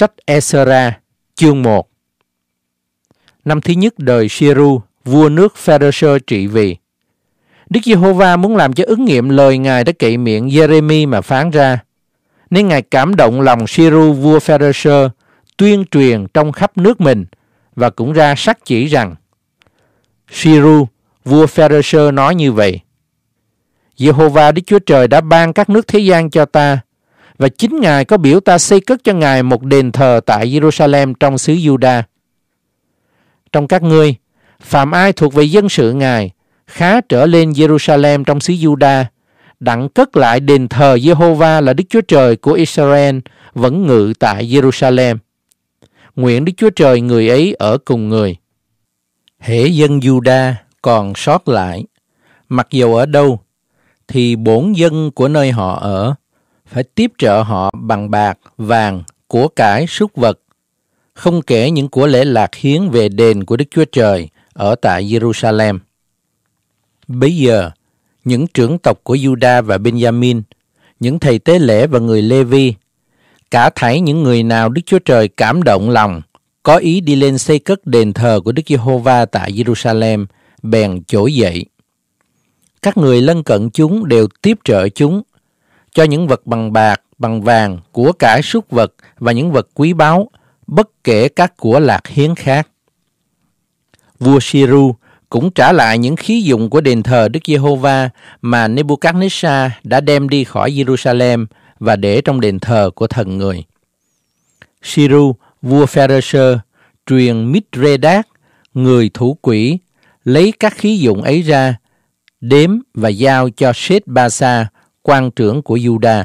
Sách Esra, chương 1 Năm thứ nhất đời Shiru, vua nước Pharisee trị vì. Đức Giê-hô-va muốn làm cho ứng nghiệm lời Ngài đã kỵ miệng Jeremy mà phán ra. Nên Ngài cảm động lòng Shiru vua Pharisee tuyên truyền trong khắp nước mình và cũng ra sắc chỉ rằng Shiru, vua Pharisee nói như vậy. Giê-hô-va Đức Chúa Trời đã ban các nước thế gian cho ta và chính Ngài có biểu ta xây cất cho Ngài một đền thờ tại Jerusalem trong xứ Juda. Trong các ngươi, phạm ai thuộc về dân sự Ngài, khá trở lên Jerusalem trong xứ Juda, đặng cất lại đền thờ Jehovah là Đức Chúa Trời của Israel vẫn ngự tại Jerusalem. Nguyện Đức Chúa Trời người ấy ở cùng người. Hễ dân Juda còn sót lại, mặc dầu ở đâu, thì bổn dân của nơi họ ở phải tiếp trợ họ bằng bạc, vàng, của cải, súc vật. Không kể những của lễ lạc hiến về đền của Đức Chúa Trời ở tại Jerusalem. Bây giờ, những trưởng tộc của Juda và Benjamin, những thầy tế lễ và người Lê Vi, cả thảy những người nào Đức Chúa Trời cảm động lòng, có ý đi lên xây cất đền thờ của Đức Giê-hô-va tại Jerusalem, bèn trỗi dậy. Các người lân cận chúng đều tiếp trợ chúng cho những vật bằng bạc, bằng vàng, của cải súc vật và những vật quý báu, bất kể các của lạc hiến khác. Vua Shiru cũng trả lại những khí dụng của đền thờ Đức Giê-hô-va mà Nebuchadnezzar đã đem đi khỏi Jerusalem và để trong đền thờ của thần người. Shiru, vua Pharisee, truyền Mitredat, người thủ quỷ, lấy các khí dụng ấy ra, đếm và giao cho Shethbasa, quan trưởng của Juda.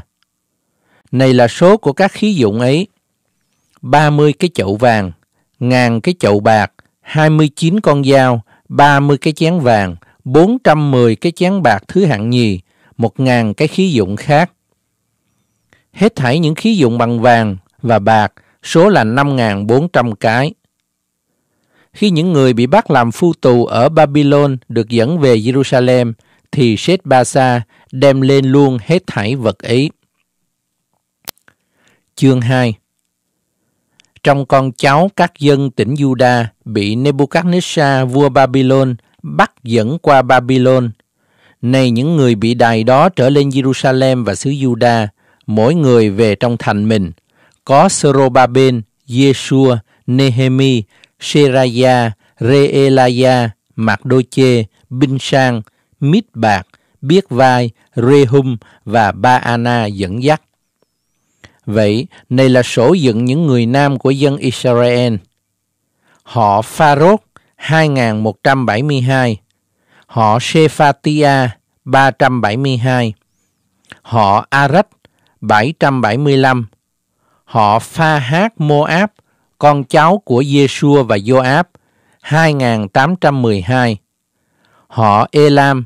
Này là số của các khí dụng ấy. 30 cái chậu vàng, ngàn cái chậu bạc, 29 con dao, 30 cái chén vàng, 410 cái chén bạc thứ hạng nhì, 1.000 cái khí dụng khác. Hết thảy những khí dụng bằng vàng và bạc, số là 5.400 cái. Khi những người bị bắt làm phu tù ở Babylon được dẫn về Jerusalem, thì Sheth Basa, đem lên luôn hết thảy vật ấy. Chương 2 Trong con cháu các dân tỉnh Juda bị Nebuchadnezzar vua Babylon bắt dẫn qua Babylon. Này những người bị đài đó trở lên Jerusalem và xứ Juda, mỗi người về trong thành mình. Có Sorobaben, Yeshua, Nehemi, Seraya, Reelaya, Mạc Đô Chê, Binh Sang, Mít Bạc, Biết Vai, Rehum và baana dẫn dắt. Vậy, này là sổ dựng những người nam của dân Israel. Họ Pharos 2172, họ sephatia 372, họ Arach 775, họ Pha Hát Moab, con cháu của yeshua xua và Joab 2812, họ Elam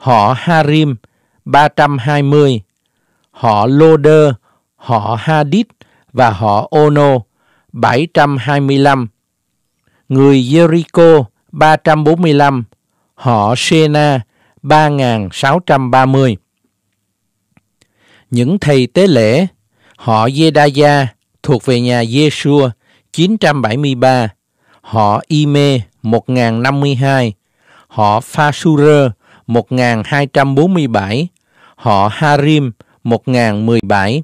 họ Harim 320, họ Loder, họ Hadid và họ Ono 725, người Jericho 345, họ Shena 3630. Những thầy tế lễ, họ Yedaya thuộc về nhà Yeshua 973, họ Ime 1052, họ Phasurer 1247, họ Harim 1017.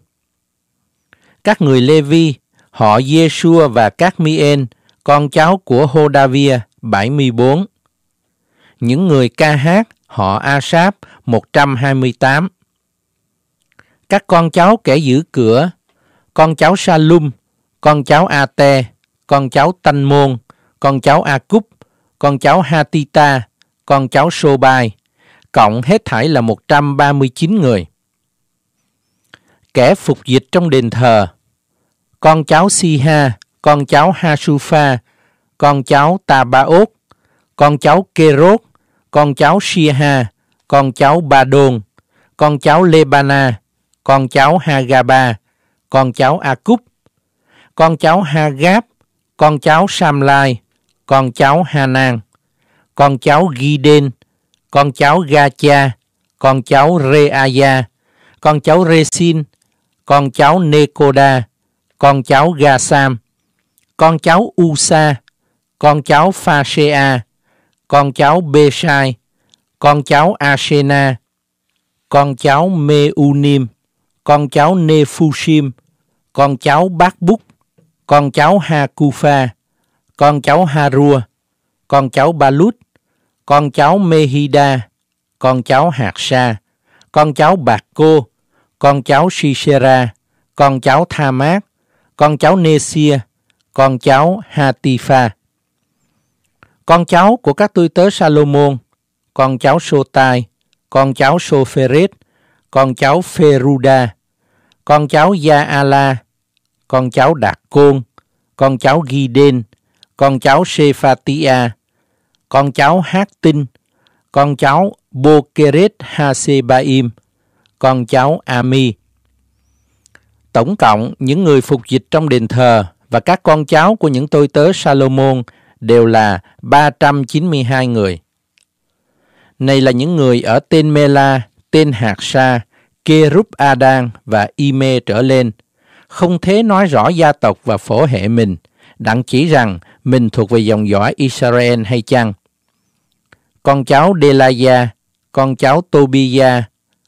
Các người Levi, họ Yeshua và các Mien, con cháu của Hodavia 74. Những người ca hát, họ Asap 128. Các con cháu kẻ giữ cửa, con cháu Salum, con cháu Ate, con cháu Tanh Môn, con cháu Akup, con cháu Hatita, con cháu Sobai cộng hết thảy là 139 người. Kẻ phục dịch trong đền thờ, con cháu Siha, con cháu Hasufa, con cháu Tabaot, con cháu Kerot, con cháu Shiha, con cháu Ba Đôn, con cháu Lebana, con cháu Hagaba, con cháu Akup, con cháu Hagab, con cháu Samlai, con cháu Hanan, con cháu Giden, con cháu Gacha, con cháu Reaya, con cháu Resin, con cháu Nekoda, con cháu Gasam, con cháu Usa, con cháu Phasea, con cháu Besai, con cháu Asena, con cháu Meunim, con cháu Nephushim, con cháu Bác Búc, con cháu Hakufa, con cháu Harua, con cháu Balut, con cháu Mehida, con cháu Hạt Sa, con cháu Bạc Cô, con cháu Sisera, con cháu Tha Mát, con cháu Nesia, con cháu Hatifa. Con cháu của các tôi tớ Salomon, con cháu Sotai, con cháu Sopheret, con cháu Feruda, con cháu Gia-ala, con cháu Đạt Côn, con cháu Giden, con cháu Sephatia, con cháu Hát Tinh, con cháu Bokeret Hasebaim, con cháu Ami. Tổng cộng, những người phục dịch trong đền thờ và các con cháu của những tôi tớ Salomon đều là 392 người. Này là những người ở tên Mela, tên Hạt Sa, Kerub Adan và Ime trở lên. Không thế nói rõ gia tộc và phổ hệ mình, đặng chỉ rằng mình thuộc về dòng dõi Israel hay chăng – con cháu Delaya, con cháu Tobia,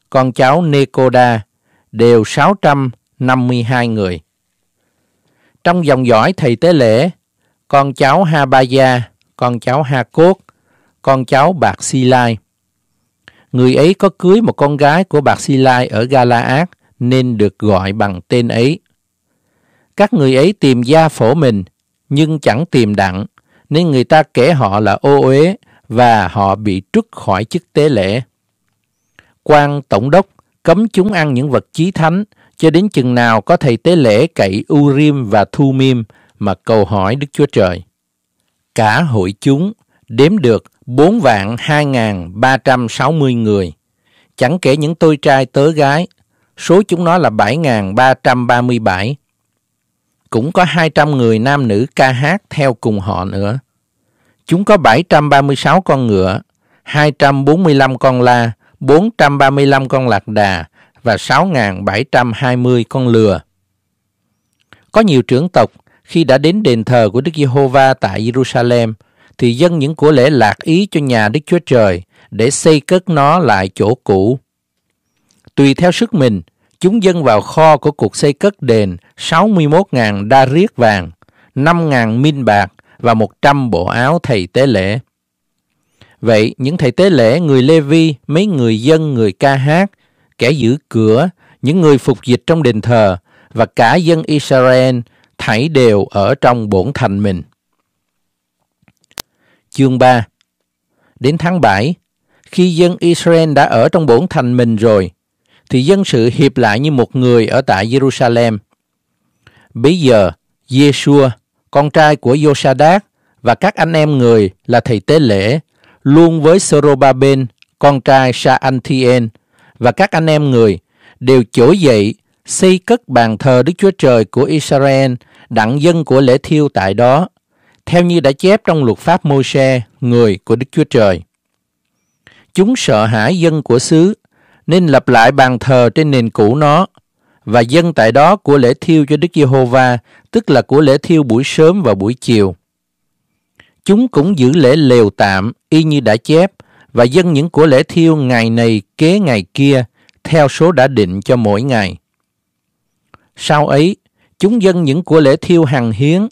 con cháu Nekoda đều 652 người. Trong dòng dõi thầy tế lễ, con cháu Habaya, con cháu Ha Cốt, con cháu Bạc Si Lai. Người ấy có cưới một con gái của Bạc Si Lai ở Galaad nên được gọi bằng tên ấy. Các người ấy tìm gia phổ mình nhưng chẳng tìm đặng nên người ta kể họ là ô uế và họ bị trút khỏi chức tế lễ. Quan tổng đốc cấm chúng ăn những vật chí thánh cho đến chừng nào có thầy tế lễ cậy Urim và Thumim mà cầu hỏi Đức Chúa Trời. Cả hội chúng đếm được 4 vạn 2.360 người, chẳng kể những tôi trai tớ gái, số chúng nó là 7.337. Cũng có 200 người nam nữ ca hát theo cùng họ nữa. Chúng có 736 con ngựa, 245 con la, 435 con lạc đà và 6.720 con lừa. Có nhiều trưởng tộc khi đã đến đền thờ của Đức Giê-hô-va tại Jerusalem thì dâng những của lễ lạc ý cho nhà Đức Chúa Trời để xây cất nó lại chỗ cũ. Tùy theo sức mình, chúng dâng vào kho của cuộc xây cất đền 61.000 đa riết vàng, 5.000 min bạc và 100 bộ áo thầy tế lễ. Vậy, những thầy tế lễ, người Lê Vi, mấy người dân, người ca hát, kẻ giữ cửa, những người phục dịch trong đền thờ và cả dân Israel thảy đều ở trong bổn thành mình. Chương 3 Đến tháng 7, khi dân Israel đã ở trong bổn thành mình rồi, thì dân sự hiệp lại như một người ở tại Jerusalem. Bây giờ, Yeshua, con trai của Yosadak và các anh em người là thầy tế lễ, luôn với Sorobaben, con trai Saantien và các anh em người đều trỗi dậy xây cất bàn thờ Đức Chúa Trời của Israel đặng dân của lễ thiêu tại đó, theo như đã chép trong luật pháp Môi-se, người của Đức Chúa Trời. Chúng sợ hãi dân của xứ, nên lập lại bàn thờ trên nền cũ nó, và dân tại đó của lễ thiêu cho Đức Giê-hô-va, tức là của lễ thiêu buổi sớm và buổi chiều. Chúng cũng giữ lễ lều tạm y như đã chép và dân những của lễ thiêu ngày này kế ngày kia theo số đã định cho mỗi ngày. Sau ấy, chúng dân những của lễ thiêu hằng hiến,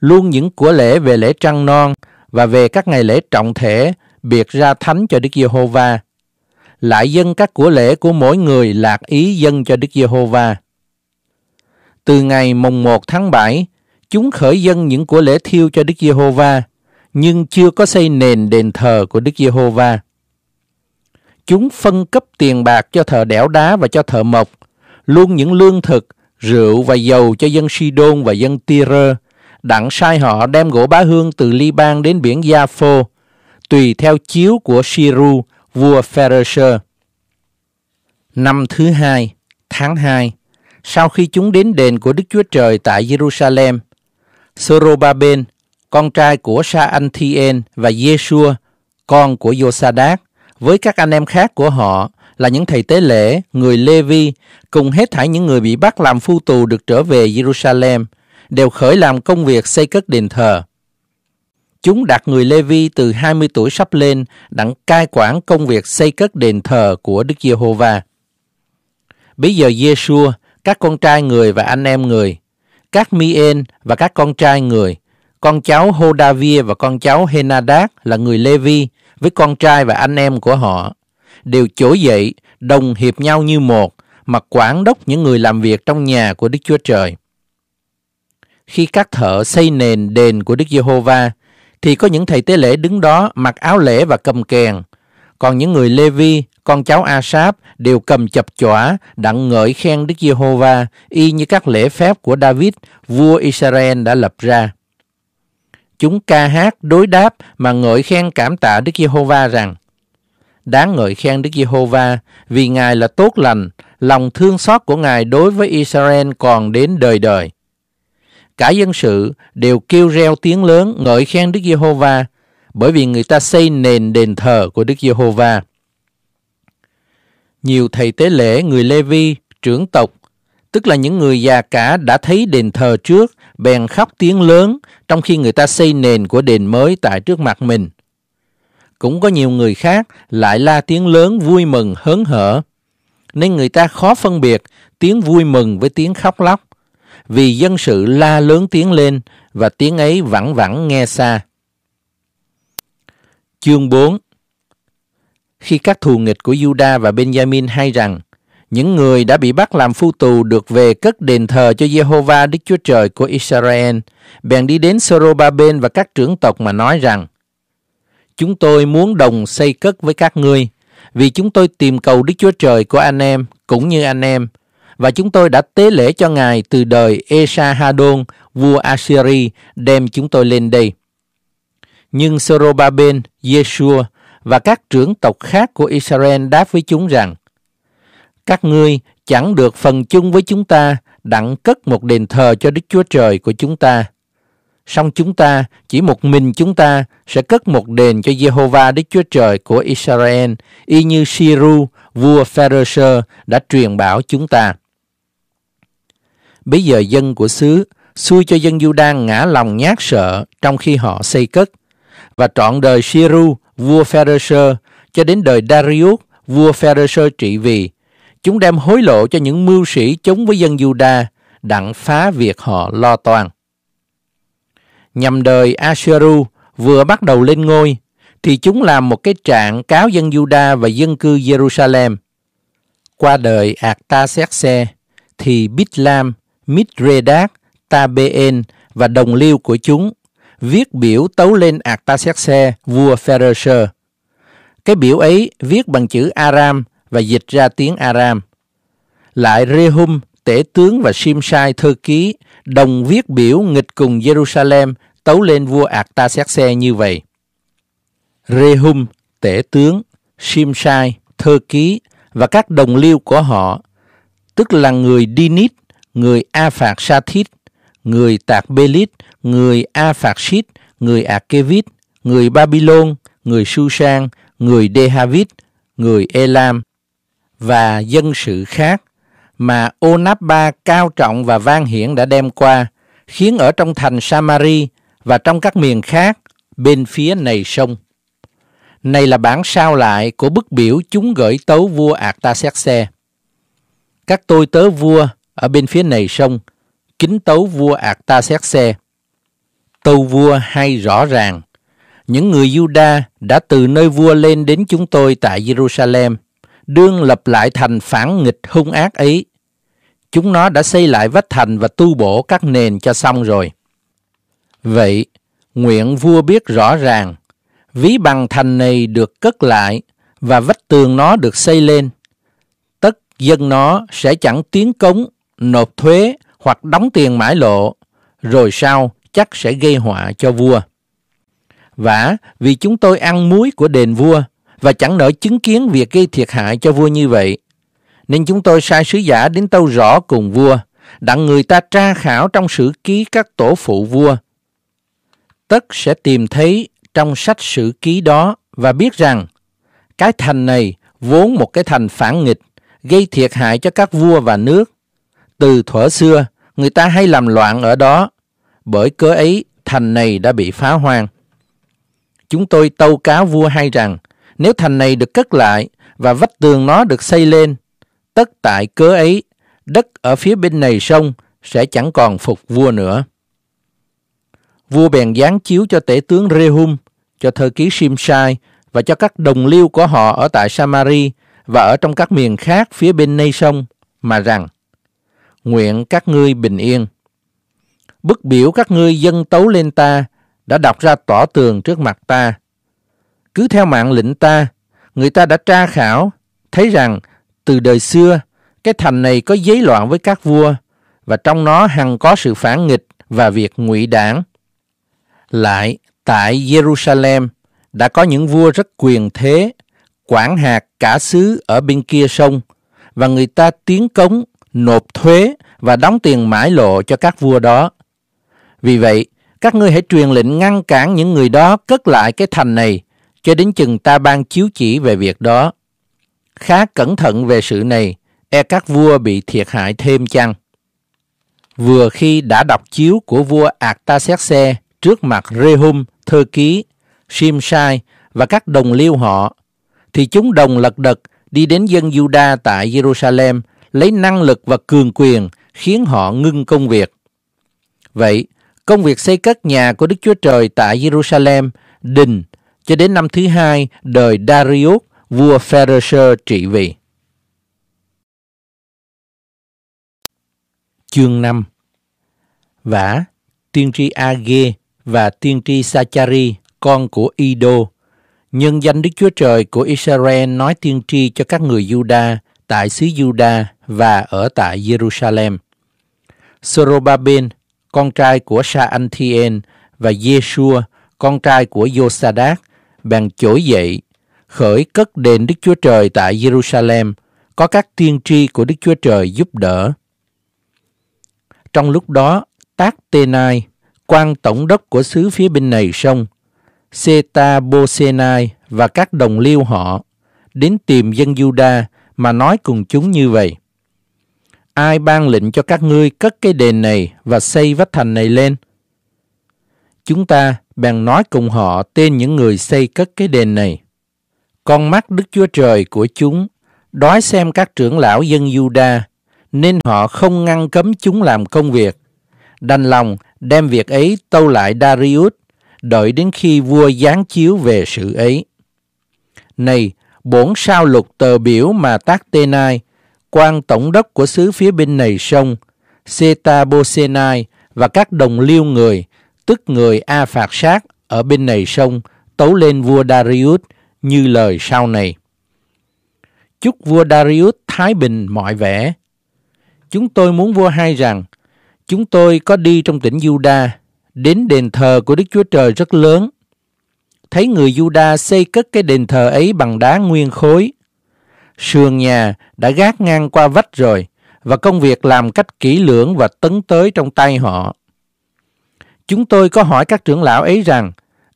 luôn những của lễ về lễ trăng non và về các ngày lễ trọng thể biệt ra thánh cho Đức Giê-hô-va lại dâng các của lễ của mỗi người lạc ý dân cho Đức Giê-hô-va. Từ ngày mùng 1 tháng 7, chúng khởi dân những của lễ thiêu cho Đức Giê-hô-va, nhưng chưa có xây nền đền thờ của Đức Giê-hô-va. Chúng phân cấp tiền bạc cho thợ đẽo đá và cho thợ mộc, luôn những lương thực, rượu và dầu cho dân Sidon và dân Tyre, đặng sai họ đem gỗ bá hương từ Liban đến biển Gia Phô, tùy theo chiếu của Shiru vua Ferreser. Năm thứ hai, tháng hai, sau khi chúng đến đền của Đức Chúa Trời tại Jerusalem, Sorobaben, con trai của Sa Anthien và Yeshua, con của Josadak, với các anh em khác của họ là những thầy tế lễ, người Lê Vi, cùng hết thảy những người bị bắt làm phu tù được trở về Jerusalem, đều khởi làm công việc xây cất đền thờ. Chúng đặt người Lê Vi từ 20 tuổi sắp lên đặng cai quản công việc xây cất đền thờ của Đức Giê-hô-va. Bây giờ Giê-xua, các con trai người và anh em người, các Mi-en và các con trai người, con cháu hô Hodavia và con cháu Henadad là người Lê Vi với con trai và anh em của họ đều trỗi dậy đồng hiệp nhau như một mà quản đốc những người làm việc trong nhà của Đức Chúa Trời. Khi các thợ xây nền đền của Đức Giê-hô-va, thì có những thầy tế lễ đứng đó mặc áo lễ và cầm kèn. Còn những người Lê Vi, con cháu Asap đều cầm chập chỏa, đặng ngợi khen Đức Giê-hô-va, y như các lễ phép của David, vua Israel đã lập ra. Chúng ca hát đối đáp mà ngợi khen cảm tạ Đức Giê-hô-va rằng, Đáng ngợi khen Đức Giê-hô-va vì Ngài là tốt lành, lòng thương xót của Ngài đối với Israel còn đến đời đời cả dân sự đều kêu reo tiếng lớn ngợi khen Đức Giê-hô-va, bởi vì người ta xây nền đền thờ của Đức Giê-hô-va. Nhiều thầy tế lễ, người Lê Vi, trưởng tộc, tức là những người già cả đã thấy đền thờ trước, bèn khóc tiếng lớn trong khi người ta xây nền của đền mới tại trước mặt mình. Cũng có nhiều người khác lại la tiếng lớn vui mừng hớn hở, nên người ta khó phân biệt tiếng vui mừng với tiếng khóc lóc vì dân sự la lớn tiếng lên và tiếng ấy vẳng vẳng nghe xa. Chương 4 Khi các thù nghịch của Juda và Benjamin hay rằng những người đã bị bắt làm phu tù được về cất đền thờ cho Jehovah Đức Chúa Trời của Israel, bèn đi đến Sorobaben và các trưởng tộc mà nói rằng Chúng tôi muốn đồng xây cất với các ngươi, vì chúng tôi tìm cầu Đức Chúa Trời của anh em cũng như anh em, và chúng tôi đã tế lễ cho ngài từ đời Esarhaddon, vua Assyri, đem chúng tôi lên đây. Nhưng Sorobaben, Yeshua và các trưởng tộc khác của Israel đáp với chúng rằng, các ngươi chẳng được phần chung với chúng ta đặng cất một đền thờ cho Đức Chúa Trời của chúng ta. Song chúng ta, chỉ một mình chúng ta, sẽ cất một đền cho Jehovah Đức Chúa Trời của Israel, y như Siru, vua Pharaoh đã truyền bảo chúng ta. Bây giờ dân của xứ xui cho dân du ngã lòng nhát sợ trong khi họ xây cất. Và trọn đời Shiru, vua Pharisee, cho đến đời Darius, vua Pharisee trị vì, chúng đem hối lộ cho những mưu sĩ chống với dân Juda, đặng phá việc họ lo toan. Nhằm đời Asheru vừa bắt đầu lên ngôi, thì chúng làm một cái trạng cáo dân Juda và dân cư Jerusalem. Qua đời Actaxerxes, thì Bitlam, Mitredat, Tabeen và đồng lưu của chúng viết biểu tấu lên Artaxerxes, vua Pharisee. Cái biểu ấy viết bằng chữ Aram và dịch ra tiếng Aram. Lại Rehum, tể tướng và Shimshai thơ ký đồng viết biểu nghịch cùng Jerusalem tấu lên vua Artaxerxes như vậy. Rehum, tể tướng, Shimshai, thơ ký và các đồng liêu của họ, tức là người Dinit người A Phạt Sa Thít, người Tạc Bê Lít, người A Phạt Shít, người Akevit, người Babylon, người Susan, người Dehavit, người Elam và dân sự khác mà Onapba cao trọng và vang hiển đã đem qua, khiến ở trong thành Samari và trong các miền khác bên phía này sông. Này là bản sao lại của bức biểu chúng gửi tấu vua Artaxerxes. Các tôi tớ vua ở bên phía này sông, kính tấu vua ạc ta xét xe. Tâu vua hay rõ ràng, những người Juda đã từ nơi vua lên đến chúng tôi tại Jerusalem, đương lập lại thành phản nghịch hung ác ấy. Chúng nó đã xây lại vách thành và tu bổ các nền cho xong rồi. Vậy, nguyện vua biết rõ ràng, ví bằng thành này được cất lại và vách tường nó được xây lên. Tất dân nó sẽ chẳng tiến cống nộp thuế hoặc đóng tiền mãi lộ, rồi sau chắc sẽ gây họa cho vua. Vả vì chúng tôi ăn muối của đền vua và chẳng nỡ chứng kiến việc gây thiệt hại cho vua như vậy. Nên chúng tôi sai sứ giả đến tâu rõ cùng vua, đặng người ta tra khảo trong sử ký các tổ phụ vua. Tất sẽ tìm thấy trong sách sử ký đó và biết rằng cái thành này vốn một cái thành phản nghịch, gây thiệt hại cho các vua và nước từ thuở xưa, người ta hay làm loạn ở đó. Bởi cớ ấy, thành này đã bị phá hoang. Chúng tôi tâu cáo vua hay rằng, nếu thành này được cất lại và vách tường nó được xây lên, tất tại cớ ấy, đất ở phía bên này sông sẽ chẳng còn phục vua nữa. Vua bèn giáng chiếu cho tể tướng Rehum, cho thơ ký Simsai và cho các đồng liêu của họ ở tại Samari và ở trong các miền khác phía bên nay sông mà rằng nguyện các ngươi bình yên. Bức biểu các ngươi dân tấu lên ta, đã đọc ra tỏ tường trước mặt ta. Cứ theo mạng lệnh ta, người ta đã tra khảo, thấy rằng từ đời xưa, cái thành này có giấy loạn với các vua, và trong nó hằng có sự phản nghịch và việc ngụy đảng. Lại, tại Jerusalem, đã có những vua rất quyền thế, quản hạt cả xứ ở bên kia sông, và người ta tiến cống nộp thuế và đóng tiền mãi lộ cho các vua đó. Vì vậy, các ngươi hãy truyền lệnh ngăn cản những người đó cất lại cái thành này cho đến chừng ta ban chiếu chỉ về việc đó. Khá cẩn thận về sự này, e các vua bị thiệt hại thêm chăng. Vừa khi đã đọc chiếu của vua Artaxerxes trước mặt Rehum, Thơ Ký, Shimshai và các đồng liêu họ, thì chúng đồng lật đật đi đến dân Juda tại Jerusalem lấy năng lực và cường quyền khiến họ ngưng công việc. Vậy, công việc xây cất nhà của Đức Chúa Trời tại Jerusalem, đình, cho đến năm thứ hai đời Darius, vua Pharisee trị vì. Chương 5 Vả, tiên tri Age và tiên tri Sachari, con của Ido, nhân danh Đức Chúa Trời của Israel nói tiên tri cho các người Juda tại xứ Juda và ở tại Jerusalem. Sorobaben, con trai của Sa-antien và Yeshua, con trai của Josadak, bèn trỗi dậy, khởi cất đền Đức Chúa Trời tại Jerusalem, có các tiên tri của Đức Chúa Trời giúp đỡ. Trong lúc đó, Tác Tê Nai, quan tổng đốc của xứ phía bên này sông, Seta Bosenai và các đồng liêu họ đến tìm dân Juda mà nói cùng chúng như vậy ai ban lệnh cho các ngươi cất cái đền này và xây vách thành này lên? Chúng ta bèn nói cùng họ tên những người xây cất cái đền này. Con mắt Đức Chúa Trời của chúng đói xem các trưởng lão dân Juda, nên họ không ngăn cấm chúng làm công việc. Đành lòng đem việc ấy tâu lại Darius, đợi đến khi vua giáng chiếu về sự ấy. Này, bổn sao lục tờ biểu mà tác tên ai? quan tổng đốc của xứ phía bên này sông, Seta Bosenai và các đồng liêu người, tức người A Phạt Sát ở bên này sông, tấu lên vua Darius như lời sau này. Chúc vua Darius thái bình mọi vẻ. Chúng tôi muốn vua hai rằng, chúng tôi có đi trong tỉnh Juda, đến đền thờ của Đức Chúa Trời rất lớn. Thấy người Juda xây cất cái đền thờ ấy bằng đá nguyên khối, sườn nhà đã gác ngang qua vách rồi và công việc làm cách kỹ lưỡng và tấn tới trong tay họ. Chúng tôi có hỏi các trưởng lão ấy rằng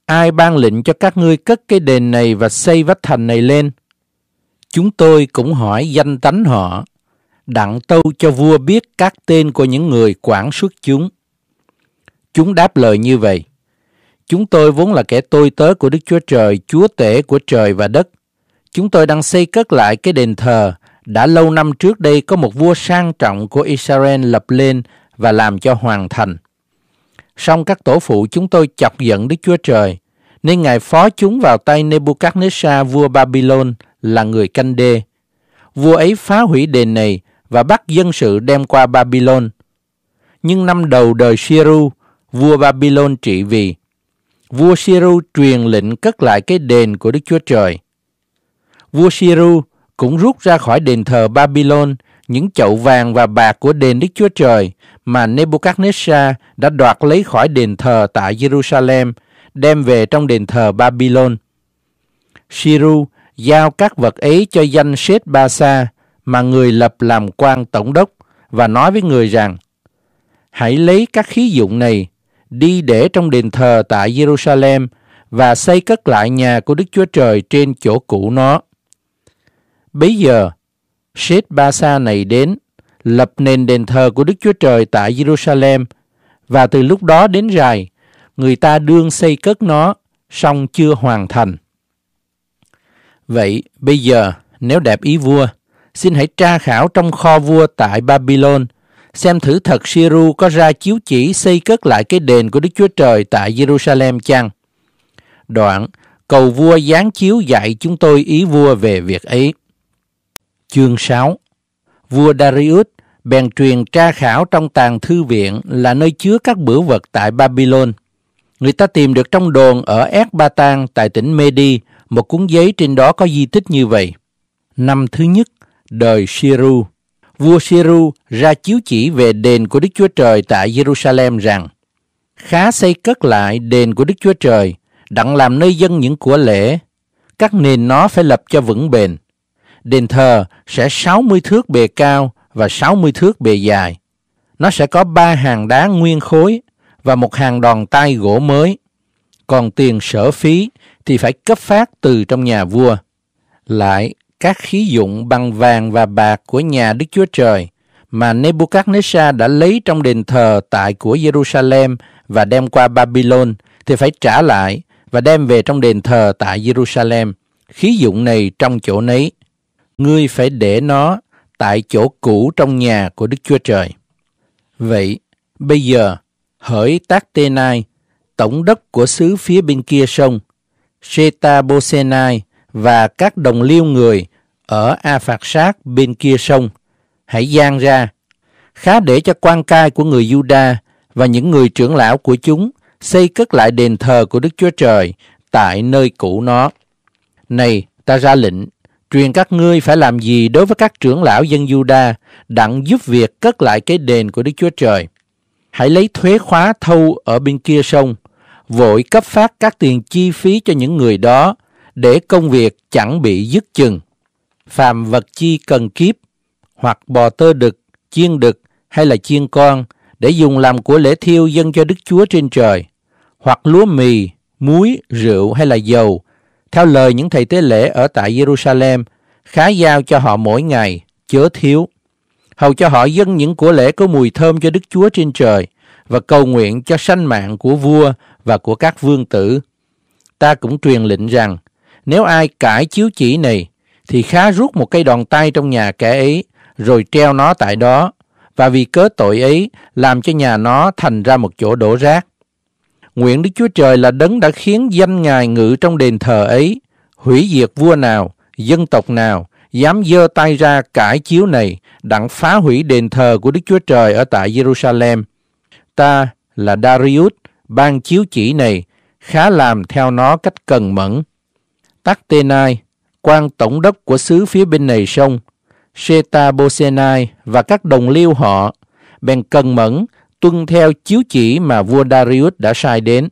ai ban lệnh cho các ngươi cất cái đền này và xây vách thành này lên? Chúng tôi cũng hỏi danh tánh họ, đặng tâu cho vua biết các tên của những người quản xuất chúng. Chúng đáp lời như vậy. Chúng tôi vốn là kẻ tôi tớ của Đức Chúa Trời, Chúa Tể của trời và đất – chúng tôi đang xây cất lại cái đền thờ đã lâu năm trước đây có một vua sang trọng của Israel lập lên và làm cho hoàn thành. Song các tổ phụ chúng tôi chọc giận Đức Chúa Trời, nên Ngài phó chúng vào tay Nebuchadnezzar vua Babylon là người canh đê. Vua ấy phá hủy đền này và bắt dân sự đem qua Babylon. Nhưng năm đầu đời Siru, vua Babylon trị vì. Vua Siru truyền lệnh cất lại cái đền của Đức Chúa Trời vua Siru cũng rút ra khỏi đền thờ Babylon những chậu vàng và bạc của đền Đức Chúa Trời mà Nebuchadnezzar đã đoạt lấy khỏi đền thờ tại Jerusalem, đem về trong đền thờ Babylon. Siru giao các vật ấy cho danh Sết Basa mà người lập làm quan tổng đốc và nói với người rằng Hãy lấy các khí dụng này đi để trong đền thờ tại Jerusalem và xây cất lại nhà của Đức Chúa Trời trên chỗ cũ nó bây giờ, Sết Ba Sa này đến, lập nền đền thờ của Đức Chúa Trời tại Jerusalem, và từ lúc đó đến rài, người ta đương xây cất nó, song chưa hoàn thành. Vậy, bây giờ, nếu đẹp ý vua, xin hãy tra khảo trong kho vua tại Babylon, xem thử thật Siru có ra chiếu chỉ xây cất lại cái đền của Đức Chúa Trời tại Jerusalem chăng? Đoạn, cầu vua giáng chiếu dạy chúng tôi ý vua về việc ấy. Chương 6 Vua Darius bèn truyền tra khảo trong tàng thư viện là nơi chứa các bữa vật tại Babylon. Người ta tìm được trong đồn ở ba Ecbatan tại tỉnh Medi một cuốn giấy trên đó có di tích như vậy. Năm thứ nhất, đời Siru. Vua Siru ra chiếu chỉ về đền của Đức Chúa Trời tại Jerusalem rằng Khá xây cất lại đền của Đức Chúa Trời, đặng làm nơi dân những của lễ. Các nền nó phải lập cho vững bền Đền thờ sẽ 60 thước bề cao và 60 thước bề dài. Nó sẽ có ba hàng đá nguyên khối và một hàng đòn tay gỗ mới. Còn tiền sở phí thì phải cấp phát từ trong nhà vua. Lại, các khí dụng bằng vàng và bạc của nhà Đức Chúa Trời mà Nebuchadnezzar đã lấy trong đền thờ tại của Jerusalem và đem qua Babylon thì phải trả lại và đem về trong đền thờ tại Jerusalem. Khí dụng này trong chỗ nấy ngươi phải để nó tại chỗ cũ trong nhà của Đức Chúa Trời. Vậy, bây giờ, hỡi Tác Tê Nai, tổng đất của xứ phía bên kia sông, Sê Ta Bô Sê Nai và các đồng liêu người ở A Phạt Sát bên kia sông, hãy gian ra, khá để cho quan cai của người Juda và những người trưởng lão của chúng xây cất lại đền thờ của Đức Chúa Trời tại nơi cũ nó. Này, ta ra lệnh truyền các ngươi phải làm gì đối với các trưởng lão dân Juda đặng giúp việc cất lại cái đền của Đức Chúa Trời. Hãy lấy thuế khóa thâu ở bên kia sông, vội cấp phát các tiền chi phí cho những người đó để công việc chẳng bị dứt chừng. Phàm vật chi cần kiếp hoặc bò tơ đực, chiên đực hay là chiên con để dùng làm của lễ thiêu dân cho Đức Chúa trên trời, hoặc lúa mì, muối, rượu hay là dầu theo lời những thầy tế lễ ở tại Jerusalem, khá giao cho họ mỗi ngày, chớ thiếu. Hầu cho họ dâng những của lễ có mùi thơm cho Đức Chúa trên trời và cầu nguyện cho sanh mạng của vua và của các vương tử. Ta cũng truyền lệnh rằng, nếu ai cãi chiếu chỉ này, thì khá rút một cây đòn tay trong nhà kẻ ấy, rồi treo nó tại đó, và vì cớ tội ấy làm cho nhà nó thành ra một chỗ đổ rác nguyện Đức Chúa Trời là đấng đã khiến danh Ngài ngự trong đền thờ ấy, hủy diệt vua nào, dân tộc nào, dám dơ tay ra cải chiếu này, đặng phá hủy đền thờ của Đức Chúa Trời ở tại Jerusalem. Ta là Darius, ban chiếu chỉ này, khá làm theo nó cách cần mẫn. Tắc Tenai, quan tổng đốc của xứ phía bên này sông, Seta Bosenai và các đồng liêu họ, bèn cần mẫn tuân theo chiếu chỉ mà vua Darius đã sai đến.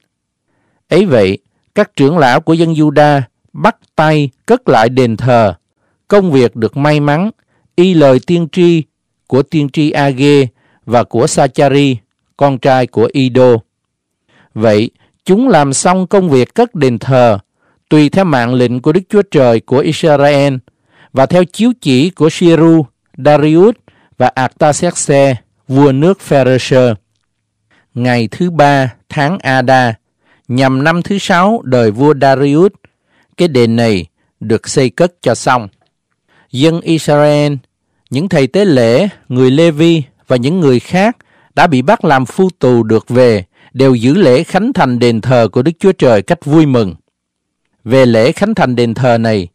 Ấy vậy, các trưởng lão của dân Juda bắt tay cất lại đền thờ. Công việc được may mắn y lời tiên tri của tiên tri Age và của Sachari, con trai của Ido. Vậy, chúng làm xong công việc cất đền thờ tùy theo mạng lệnh của Đức Chúa Trời của Israel và theo chiếu chỉ của Shiru, Darius và Artaxerxes vua nước Pharisee. Ngày thứ ba tháng Ada, nhằm năm thứ sáu đời vua Darius, cái đền này được xây cất cho xong. Dân Israel, những thầy tế lễ, người Lê Vi và những người khác đã bị bắt làm phu tù được về đều giữ lễ khánh thành đền thờ của Đức Chúa Trời cách vui mừng. Về lễ khánh thành đền thờ này,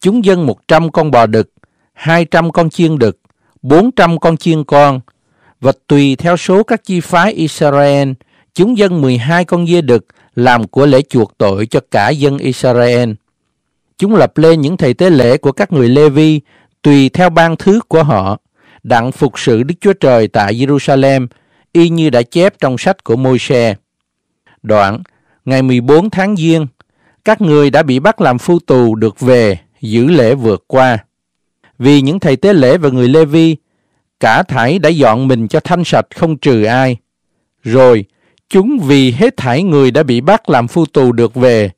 chúng dân 100 con bò đực, 200 con chiên đực, 400 con chiên con và tùy theo số các chi phái Israel, chúng dân 12 con dê đực làm của lễ chuộc tội cho cả dân Israel. Chúng lập lên những thầy tế lễ của các người Lê Vi tùy theo ban thứ của họ, đặng phục sự Đức Chúa Trời tại Jerusalem, y như đã chép trong sách của Môi-se. Đoạn, ngày 14 tháng Giêng, các người đã bị bắt làm phu tù được về giữ lễ vượt qua. Vì những thầy tế lễ và người Lê Vi cả thải đã dọn mình cho thanh sạch không trừ ai. Rồi, chúng vì hết thải người đã bị bắt làm phu tù được về,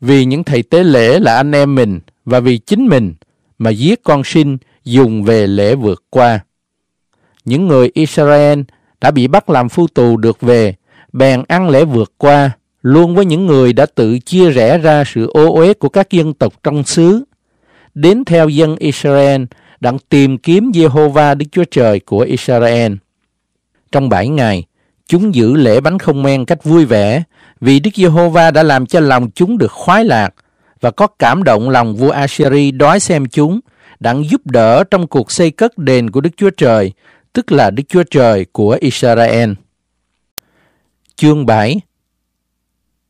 vì những thầy tế lễ là anh em mình và vì chính mình mà giết con sinh dùng về lễ vượt qua. Những người Israel đã bị bắt làm phu tù được về, bèn ăn lễ vượt qua, luôn với những người đã tự chia rẽ ra sự ô uế của các dân tộc trong xứ. Đến theo dân Israel đang tìm kiếm Jehovah Đức Chúa Trời của Israel. Trong bảy ngày, chúng giữ lễ bánh không men cách vui vẻ vì Đức Jehovah đã làm cho lòng chúng được khoái lạc và có cảm động lòng vua Assyri đói xem chúng đang giúp đỡ trong cuộc xây cất đền của Đức Chúa Trời, tức là Đức Chúa Trời của Israel. Chương 7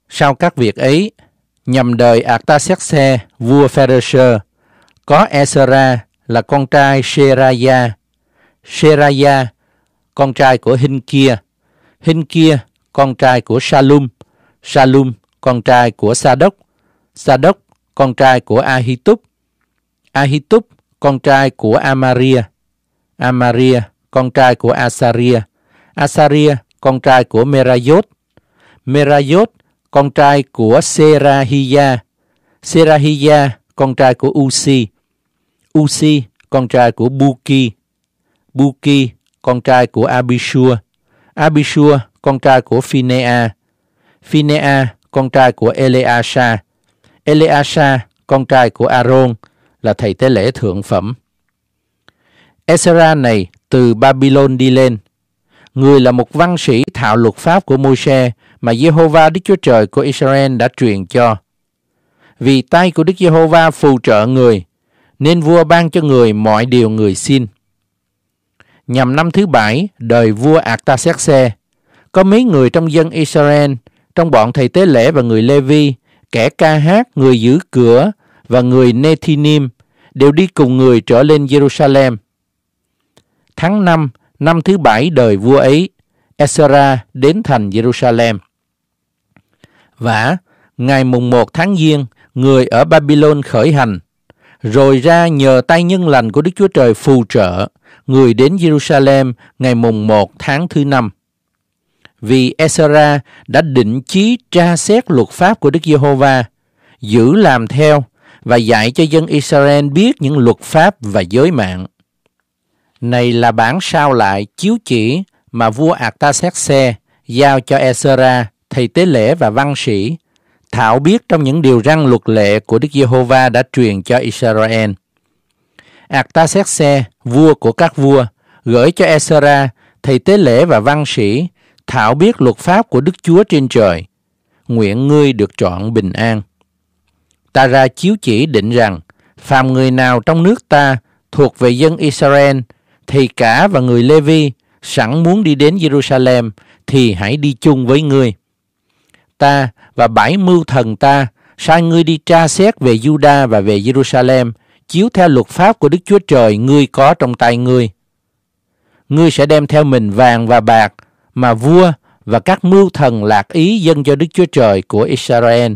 Sau các việc ấy, nhằm đời Artaxerxes, vua Pharisee, có Ezra, là con trai Seraya. Seraya, con trai của Hinkia. Hinkia, con trai của Salum. Salum, con trai của Sadok. Sadok, con trai của Ahitub. Ahitub, con trai của Amaria. Amaria, con trai của Asaria. Asaria, con trai của Merayot. Merayot, con trai của Serahiya. Serahiya, con trai của Uzi. Uzi, con trai của Buki, Buki, con trai của Abishua, Abishua, con trai của Phinea, Phinea, con trai của Eleasa, Eleasa, con trai của Aaron, là thầy tế lễ thượng phẩm. Ezra này từ Babylon đi lên. Người là một văn sĩ thạo luật pháp của Môi-se mà Jehovah Đức Chúa Trời của Israel đã truyền cho. Vì tay của Đức Giê-hô-va phù trợ người, nên vua ban cho người mọi điều người xin. Nhằm năm thứ bảy, đời vua Artaxerxes, có mấy người trong dân Israel, trong bọn thầy tế lễ và người Lê Vi, kẻ ca hát, người giữ cửa và người Nethinim đều đi cùng người trở lên Jerusalem. Tháng 5, năm thứ bảy đời vua ấy, Ezra đến thành Jerusalem. Và ngày mùng 1 tháng Giêng, người ở Babylon khởi hành, rồi ra nhờ tay nhân lành của Đức Chúa Trời phù trợ, người đến Jerusalem ngày mùng 1 tháng thứ năm. Vì Ezra đã định chí tra xét luật pháp của Đức Giê-hô-va, giữ làm theo và dạy cho dân Israel biết những luật pháp và giới mạng. Này là bản sao lại chiếu chỉ mà vua xét xe giao cho Ezra thầy tế lễ và văn sĩ thảo biết trong những điều răng luật lệ của Đức Giê-hô-va đã truyền cho Israel. Artaxerxes, vua của các vua, gửi cho Esra, thầy tế lễ và văn sĩ, thảo biết luật pháp của Đức Chúa trên trời. Nguyện ngươi được chọn bình an. Ta ra chiếu chỉ định rằng, phàm người nào trong nước ta thuộc về dân Israel, thì cả và người Lê-vi sẵn muốn đi đến Jerusalem, thì hãy đi chung với ngươi ta và bảy mưu thần ta sai ngươi đi tra xét về Juda và về Jerusalem chiếu theo luật pháp của Đức Chúa Trời ngươi có trong tay ngươi. Ngươi sẽ đem theo mình vàng và bạc mà vua và các mưu thần lạc ý dân cho Đức Chúa Trời của Israel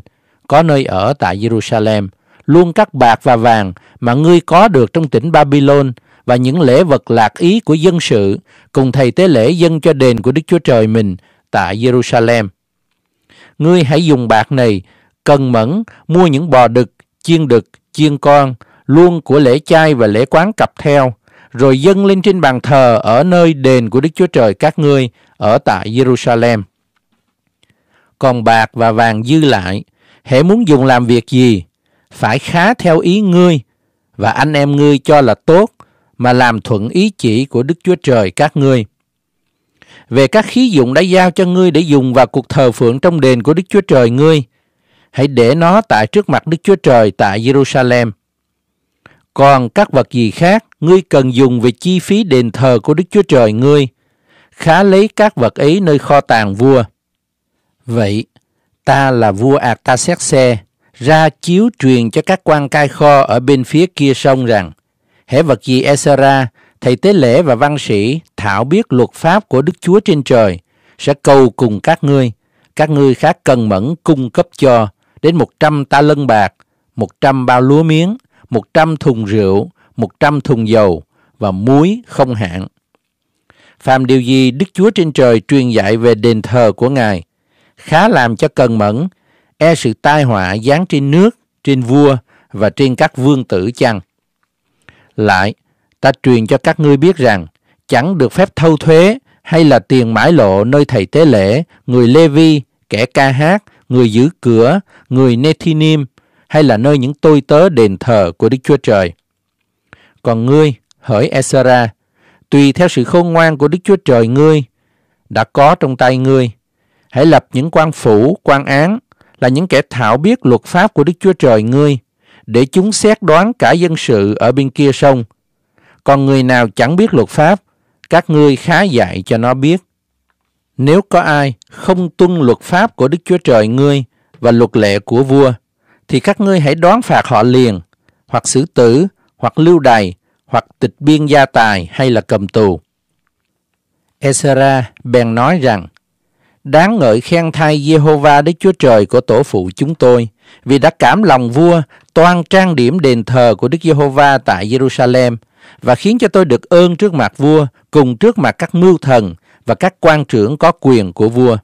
có nơi ở tại Jerusalem, luôn các bạc và vàng mà ngươi có được trong tỉnh Babylon và những lễ vật lạc ý của dân sự cùng thầy tế lễ dân cho đền của Đức Chúa Trời mình tại Jerusalem ngươi hãy dùng bạc này, cần mẫn, mua những bò đực, chiên đực, chiên con, luôn của lễ chay và lễ quán cặp theo, rồi dâng lên trên bàn thờ ở nơi đền của Đức Chúa Trời các ngươi ở tại Jerusalem. Còn bạc và vàng dư lại, hễ muốn dùng làm việc gì, phải khá theo ý ngươi và anh em ngươi cho là tốt mà làm thuận ý chỉ của Đức Chúa Trời các ngươi về các khí dụng đã giao cho ngươi để dùng vào cuộc thờ phượng trong đền của Đức Chúa Trời ngươi. Hãy để nó tại trước mặt Đức Chúa Trời tại Jerusalem. Còn các vật gì khác ngươi cần dùng về chi phí đền thờ của Đức Chúa Trời ngươi, khá lấy các vật ấy nơi kho tàng vua. Vậy, ta là vua Artaxerxes, ra chiếu truyền cho các quan cai kho ở bên phía kia sông rằng, hễ vật gì Esra thầy tế lễ và văn sĩ thảo biết luật pháp của Đức Chúa trên trời sẽ cầu cùng các ngươi. Các ngươi khác cần mẫn cung cấp cho đến 100 ta lân bạc, 100 bao lúa miếng, 100 thùng rượu, 100 thùng dầu và muối không hạn. Phạm điều gì Đức Chúa trên trời truyền dạy về đền thờ của Ngài, khá làm cho cần mẫn, e sự tai họa giáng trên nước, trên vua và trên các vương tử chăng. Lại, ta truyền cho các ngươi biết rằng chẳng được phép thâu thuế hay là tiền mãi lộ nơi thầy tế lễ, người Lê Vi, kẻ ca hát, người giữ cửa, người Nethinim hay là nơi những tôi tớ đền thờ của Đức Chúa Trời. Còn ngươi, hỡi Esra, tùy theo sự khôn ngoan của Đức Chúa Trời ngươi, đã có trong tay ngươi, hãy lập những quan phủ, quan án là những kẻ thảo biết luật pháp của Đức Chúa Trời ngươi, để chúng xét đoán cả dân sự ở bên kia sông – còn người nào chẳng biết luật pháp, các ngươi khá dạy cho nó biết. Nếu có ai không tuân luật pháp của Đức Chúa Trời ngươi và luật lệ của vua, thì các ngươi hãy đoán phạt họ liền, hoặc xử tử, hoặc lưu đày, hoặc tịch biên gia tài hay là cầm tù. Esra bèn nói rằng, Đáng ngợi khen thay Jehovah Đức Chúa Trời của tổ phụ chúng tôi, vì đã cảm lòng vua toan trang điểm đền thờ của Đức Jehovah tại Jerusalem và khiến cho tôi được ơn trước mặt vua cùng trước mặt các mưu thần và các quan trưởng có quyền của vua.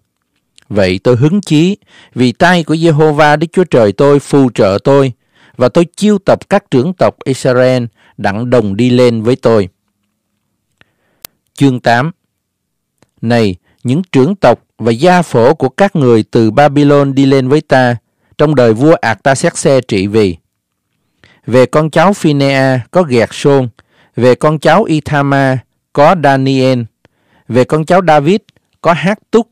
Vậy tôi hứng chí vì tay của Jehovah Đức Chúa Trời tôi phù trợ tôi và tôi chiêu tập các trưởng tộc Israel đặng đồng đi lên với tôi. Chương 8 Này, những trưởng tộc và gia phổ của các người từ Babylon đi lên với ta trong đời vua xét xe trị vì. Về con cháu Phinea có gẹt xôn, về con cháu Ithama có Daniel. Về con cháu David có Hát Túc.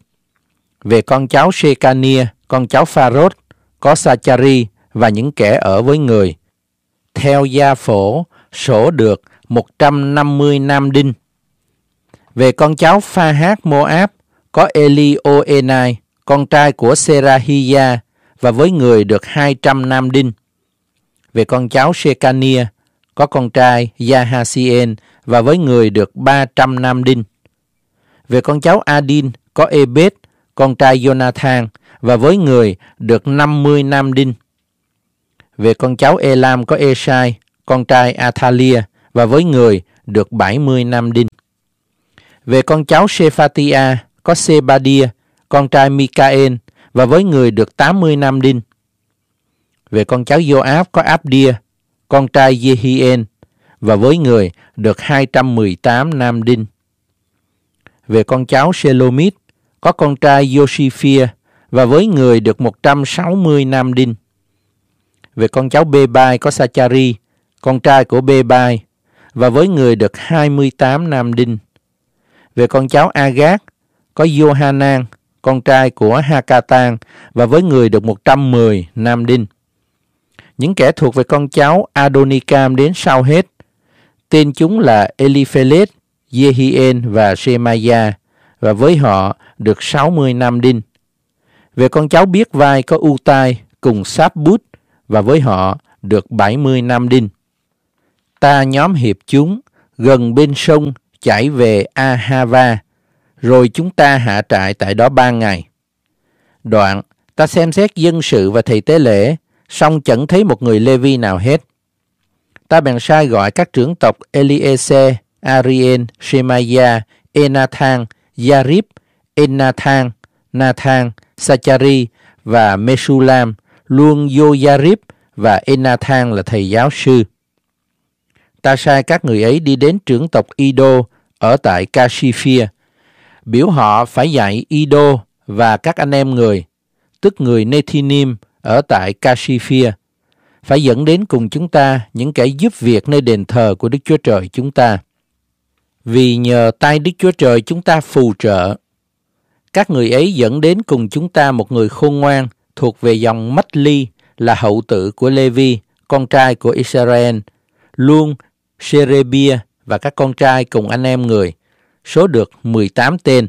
Về con cháu Shekania, con cháu Pharos có Sachari và những kẻ ở với người. Theo gia phổ, sổ được 150 nam đinh. Về con cháu Pha Hát Moab có Elioenai, con trai của Serahia và với người được 200 nam đinh. Về con cháu Shekania có con trai Yahasien và với người được 300 nam đinh. Về con cháu Adin có Ebed, con trai Jonathan và với người được 50 nam đinh. Về con cháu Elam có Esai, con trai Athalia và với người được 70 nam đinh. Về con cháu Sephatia có Sebadia, con trai Mikael và với người được 80 nam đinh. Về con cháu Joab có Abdia, con trai Jehien, và với người được 218 nam đinh. Về con cháu Selomit, có con trai Yoshiphia và với người được 160 nam đinh. Về con cháu Bebai có Sachari, con trai của Bebai, và với người được 28 nam đinh. Về con cháu Agat, có Johanan, con trai của Hakatan, và với người được 110 nam đinh. Những kẻ thuộc về con cháu Adonikam đến sau hết. Tên chúng là Eliphelet, Jehien và Shemaya, và với họ được 60 nam đinh. Về con cháu biết vai có Utai cùng Sáp Bút, và với họ được 70 nam đinh. Ta nhóm hiệp chúng gần bên sông chảy về Ahava, rồi chúng ta hạ trại tại đó ba ngày. Đoạn, ta xem xét dân sự và thầy tế lễ song chẳng thấy một người Levi nào hết. Ta bèn sai gọi các trưởng tộc Eliezer, Arien, Shemaya, Enathan, Yarib, Enathan, Nathan, Sachari và Mesulam, luôn Yoyarib và Enathan là thầy giáo sư. Ta sai các người ấy đi đến trưởng tộc Ido ở tại Kashifia, biểu họ phải dạy Ido và các anh em người, tức người Nethinim ở tại Kashifia phải dẫn đến cùng chúng ta những kẻ giúp việc nơi đền thờ của Đức Chúa Trời chúng ta. Vì nhờ tay Đức Chúa Trời chúng ta phù trợ, các người ấy dẫn đến cùng chúng ta một người khôn ngoan thuộc về dòng Mách Ly là hậu tử của Levi, con trai của Israel, luôn Serebia và các con trai cùng anh em người, số được 18 tên.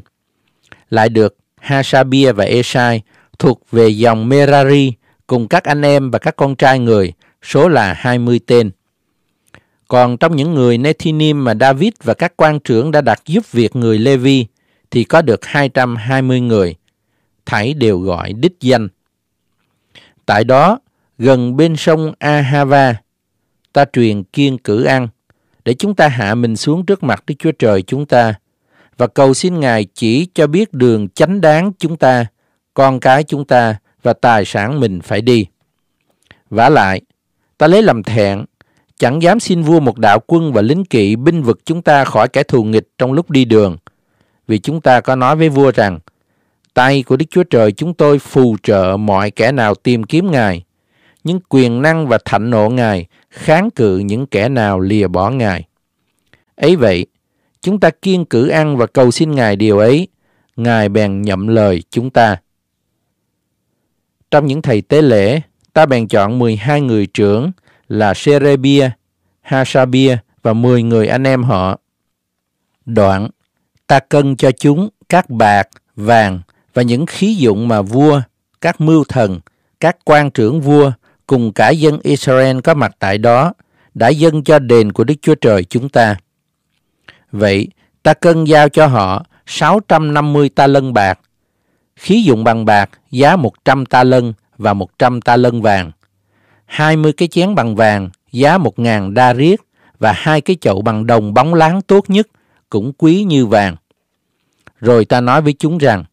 Lại được Hasabia và Esai thuộc về dòng Merari cùng các anh em và các con trai người, số là 20 tên. Còn trong những người Nethinim mà David và các quan trưởng đã đặt giúp việc người Levi thì có được 220 người. Thảy đều gọi đích danh. Tại đó, gần bên sông Ahava, ta truyền kiên cử ăn để chúng ta hạ mình xuống trước mặt Đức Chúa Trời chúng ta và cầu xin Ngài chỉ cho biết đường chánh đáng chúng ta, con cái chúng ta và tài sản mình phải đi. Vả lại, ta lấy làm thẹn, chẳng dám xin vua một đạo quân và lính kỵ binh vực chúng ta khỏi kẻ thù nghịch trong lúc đi đường. Vì chúng ta có nói với vua rằng, tay của Đức Chúa Trời chúng tôi phù trợ mọi kẻ nào tìm kiếm Ngài, những quyền năng và thạnh nộ Ngài kháng cự những kẻ nào lìa bỏ Ngài. Ấy vậy, chúng ta kiên cử ăn và cầu xin Ngài điều ấy, Ngài bèn nhậm lời chúng ta. Trong những thầy tế lễ, ta bèn chọn 12 người trưởng là Serebia, Hasabia và 10 người anh em họ. Đoạn, ta cân cho chúng các bạc, vàng và những khí dụng mà vua, các mưu thần, các quan trưởng vua cùng cả dân Israel có mặt tại đó đã dâng cho đền của Đức Chúa Trời chúng ta. Vậy, ta cân giao cho họ 650 ta lân bạc, khí dụng bằng bạc giá 100 ta lân và 100 ta lân vàng, 20 cái chén bằng vàng giá 1.000 đa riết và hai cái chậu bằng đồng bóng láng tốt nhất cũng quý như vàng. Rồi ta nói với chúng rằng,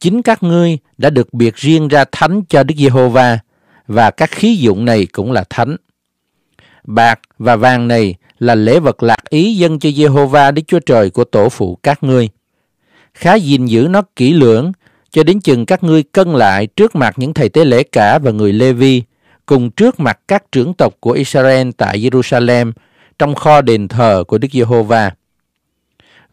chính các ngươi đã được biệt riêng ra thánh cho Đức Giê-hô-va và các khí dụng này cũng là thánh. Bạc và vàng này là lễ vật lạc ý dân cho Giê-hô-va Đức Chúa Trời của tổ phụ các ngươi. Khá gìn giữ nó kỹ lưỡng cho đến chừng các ngươi cân lại trước mặt những thầy tế lễ cả và người Lê Vi, cùng trước mặt các trưởng tộc của Israel tại Jerusalem trong kho đền thờ của Đức Giê-hô-va.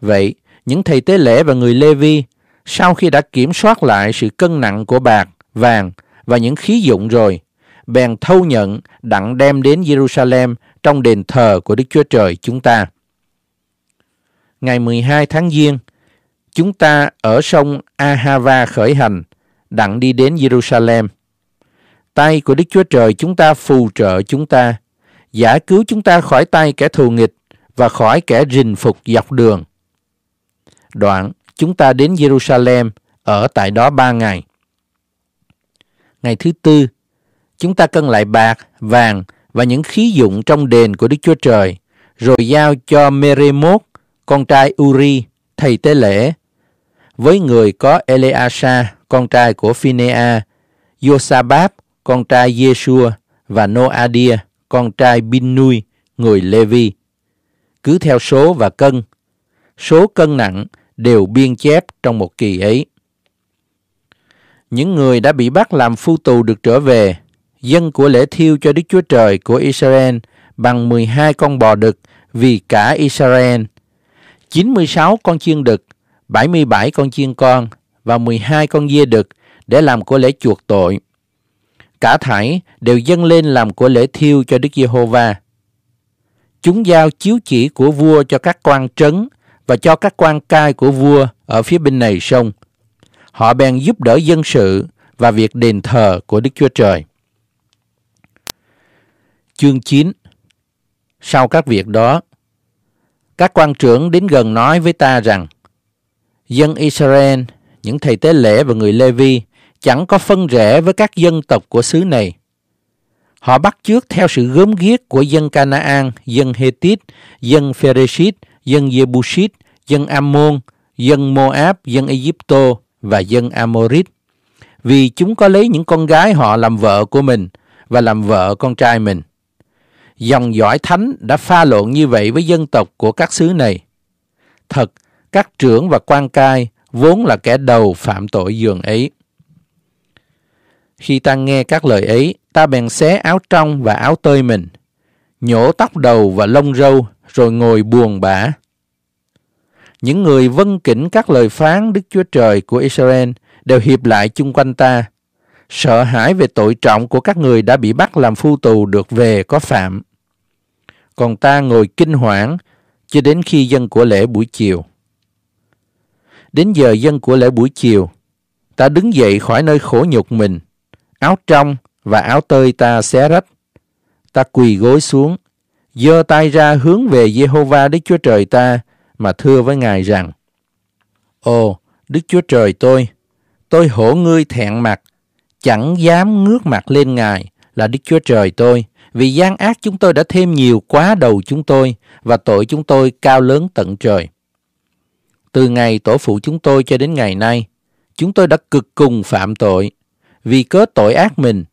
Vậy, những thầy tế lễ và người Lê Vi, sau khi đã kiểm soát lại sự cân nặng của bạc, vàng và những khí dụng rồi, bèn thâu nhận đặng đem đến Jerusalem trong đền thờ của Đức Chúa Trời chúng ta. Ngày 12 tháng Giêng, chúng ta ở sông Ahava khởi hành, đặng đi đến Jerusalem. Tay của Đức Chúa Trời chúng ta phù trợ chúng ta, giả cứu chúng ta khỏi tay kẻ thù nghịch và khỏi kẻ rình phục dọc đường. Đoạn, chúng ta đến Jerusalem, ở tại đó ba ngày. Ngày thứ tư, chúng ta cân lại bạc, vàng và những khí dụng trong đền của Đức Chúa Trời, rồi giao cho Meremot, con trai Uri, thầy tế lễ, với người có Eleasa, con trai của Phinea, Josabab, con trai Yeshua và Noadia, con trai Binui, người Levi. Cứ theo số và cân, số cân nặng đều biên chép trong một kỳ ấy. Những người đã bị bắt làm phu tù được trở về, dân của lễ thiêu cho Đức Chúa Trời của Israel bằng 12 con bò đực vì cả Israel, 96 con chiên đực 77 con chiên con và 12 con dê đực để làm của lễ chuộc tội. Cả thảy đều dâng lên làm của lễ thiêu cho Đức Giê-hô-va. Chúng giao chiếu chỉ của vua cho các quan trấn và cho các quan cai của vua ở phía bên này sông. Họ bèn giúp đỡ dân sự và việc đền thờ của Đức Chúa Trời. Chương 9 Sau các việc đó, các quan trưởng đến gần nói với ta rằng dân Israel, những thầy tế lễ và người Lê Vi chẳng có phân rẽ với các dân tộc của xứ này. Họ bắt chước theo sự gớm ghiếc của dân Canaan, dân Hethit, dân Pheresit, dân Jebusit, dân Ammon, dân Moab, dân Egypto và dân Amorit. Vì chúng có lấy những con gái họ làm vợ của mình và làm vợ con trai mình. Dòng dõi thánh đã pha lộn như vậy với dân tộc của các xứ này. Thật, các trưởng và quan cai vốn là kẻ đầu phạm tội giường ấy. Khi ta nghe các lời ấy, ta bèn xé áo trong và áo tơi mình, nhổ tóc đầu và lông râu, rồi ngồi buồn bã. Những người vân kỉnh các lời phán Đức Chúa Trời của Israel đều hiệp lại chung quanh ta, sợ hãi về tội trọng của các người đã bị bắt làm phu tù được về có phạm. Còn ta ngồi kinh hoảng cho đến khi dân của lễ buổi chiều. Đến giờ dân của lễ buổi chiều, ta đứng dậy khỏi nơi khổ nhục mình. Áo trong và áo tơi ta xé rách. Ta quỳ gối xuống, giơ tay ra hướng về Jehovah Đức Chúa Trời ta mà thưa với Ngài rằng, Ồ, Đức Chúa Trời tôi, tôi hổ ngươi thẹn mặt, chẳng dám ngước mặt lên Ngài là Đức Chúa Trời tôi, vì gian ác chúng tôi đã thêm nhiều quá đầu chúng tôi và tội chúng tôi cao lớn tận trời. Từ ngày tổ phụ chúng tôi cho đến ngày nay, chúng tôi đã cực cùng phạm tội. Vì cớ tội ác mình,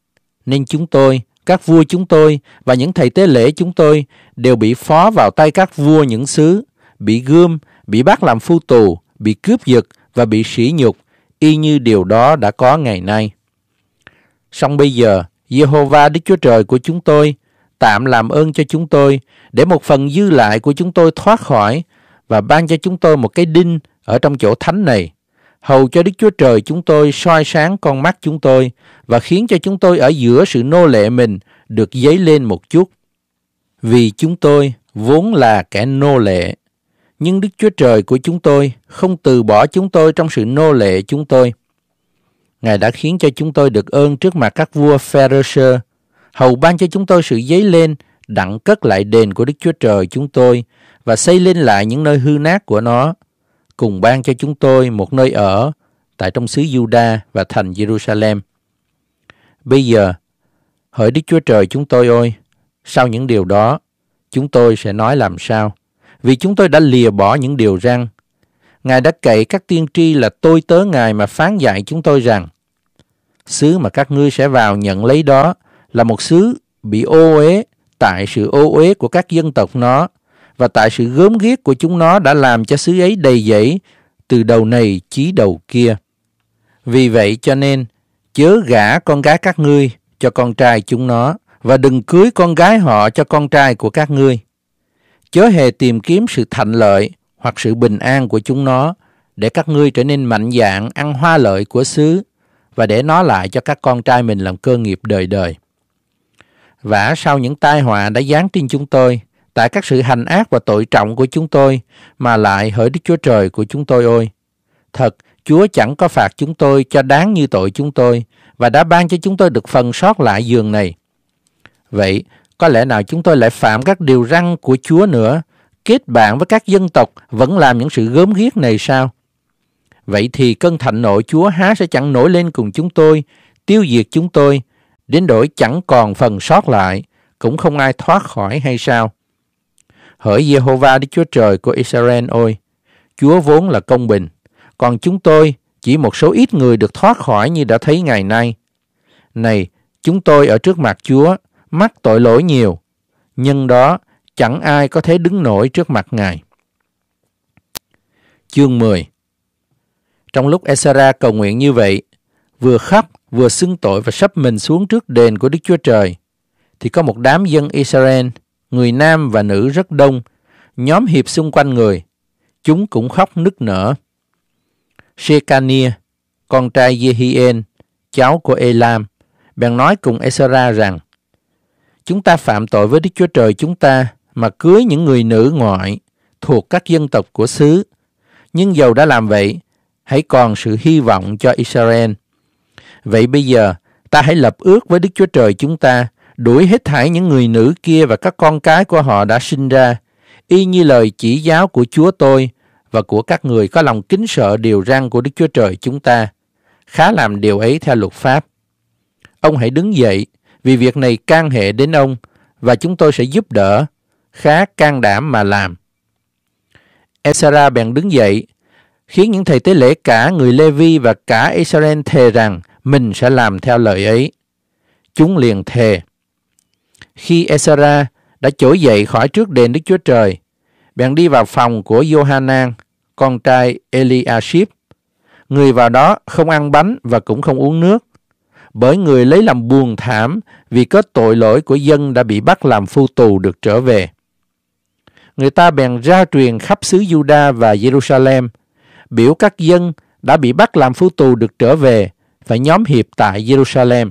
nên chúng tôi, các vua chúng tôi và những thầy tế lễ chúng tôi đều bị phó vào tay các vua những xứ, bị gươm, bị bắt làm phu tù, bị cướp giật và bị sỉ nhục, y như điều đó đã có ngày nay. Song bây giờ, Jehovah Đức Chúa Trời của chúng tôi tạm làm ơn cho chúng tôi để một phần dư lại của chúng tôi thoát khỏi và ban cho chúng tôi một cái đinh ở trong chỗ thánh này, hầu cho Đức Chúa Trời chúng tôi soi sáng con mắt chúng tôi và khiến cho chúng tôi ở giữa sự nô lệ mình được dấy lên một chút. Vì chúng tôi vốn là kẻ nô lệ, nhưng Đức Chúa Trời của chúng tôi không từ bỏ chúng tôi trong sự nô lệ chúng tôi. Ngài đã khiến cho chúng tôi được ơn trước mặt các vua Pharaoh, hầu ban cho chúng tôi sự giấy lên đặng cất lại đền của Đức Chúa Trời chúng tôi và xây lên lại những nơi hư nát của nó, cùng ban cho chúng tôi một nơi ở tại trong xứ Juda và thành Jerusalem. Bây giờ, hỡi Đức Chúa Trời chúng tôi ơi, sau những điều đó, chúng tôi sẽ nói làm sao? Vì chúng tôi đã lìa bỏ những điều răng. Ngài đã cậy các tiên tri là tôi tớ Ngài mà phán dạy chúng tôi rằng, xứ mà các ngươi sẽ vào nhận lấy đó là một xứ bị ô uế tại sự ô uế của các dân tộc nó và tại sự gớm ghiếc của chúng nó đã làm cho xứ ấy đầy dẫy từ đầu này chí đầu kia. Vì vậy cho nên, chớ gả con gái các ngươi cho con trai chúng nó và đừng cưới con gái họ cho con trai của các ngươi. Chớ hề tìm kiếm sự thạnh lợi hoặc sự bình an của chúng nó để các ngươi trở nên mạnh dạn ăn hoa lợi của xứ và để nó lại cho các con trai mình làm cơ nghiệp đời đời. Vả sau những tai họa đã giáng trên chúng tôi, tại các sự hành ác và tội trọng của chúng tôi mà lại hỡi Đức Chúa Trời của chúng tôi ôi. Thật, Chúa chẳng có phạt chúng tôi cho đáng như tội chúng tôi và đã ban cho chúng tôi được phần sót lại giường này. Vậy, có lẽ nào chúng tôi lại phạm các điều răn của Chúa nữa, kết bạn với các dân tộc vẫn làm những sự gớm ghiếc này sao? Vậy thì cơn thạnh nộ Chúa há sẽ chẳng nổi lên cùng chúng tôi, tiêu diệt chúng tôi, đến đổi chẳng còn phần sót lại, cũng không ai thoát khỏi hay sao? Hỡi Jehovah Đức Chúa Trời của Israel ôi, Chúa vốn là công bình, còn chúng tôi chỉ một số ít người được thoát khỏi như đã thấy ngày nay. Này, chúng tôi ở trước mặt Chúa mắc tội lỗi nhiều, nhưng đó chẳng ai có thể đứng nổi trước mặt Ngài. Chương 10 Trong lúc Esara cầu nguyện như vậy, vừa khóc vừa xưng tội và sắp mình xuống trước đền của Đức Chúa Trời, thì có một đám dân Israel – người nam và nữ rất đông, nhóm hiệp xung quanh người. Chúng cũng khóc nức nở. Shekania, con trai Jehien, cháu của Elam, bèn nói cùng Esra rằng, Chúng ta phạm tội với Đức Chúa Trời chúng ta mà cưới những người nữ ngoại thuộc các dân tộc của xứ. Nhưng dầu đã làm vậy, hãy còn sự hy vọng cho Israel. Vậy bây giờ, ta hãy lập ước với Đức Chúa Trời chúng ta đuổi hết thảy những người nữ kia và các con cái của họ đã sinh ra, y như lời chỉ giáo của Chúa tôi và của các người có lòng kính sợ điều răn của Đức Chúa Trời chúng ta, khá làm điều ấy theo luật pháp. Ông hãy đứng dậy, vì việc này can hệ đến ông và chúng tôi sẽ giúp đỡ, khá can đảm mà làm. Esara bèn đứng dậy, khiến những thầy tế lễ cả người Lê-vi và cả Israel thề rằng mình sẽ làm theo lời ấy. Chúng liền thề. Khi Esara đã trỗi dậy khỏi trước đền Đức Chúa Trời, bèn đi vào phòng của Johanan, con trai Eliashib. Người vào đó không ăn bánh và cũng không uống nước, bởi người lấy làm buồn thảm vì kết tội lỗi của dân đã bị bắt làm phu tù được trở về. Người ta bèn ra truyền khắp xứ Juda và Jerusalem, biểu các dân đã bị bắt làm phu tù được trở về phải nhóm hiệp tại Jerusalem.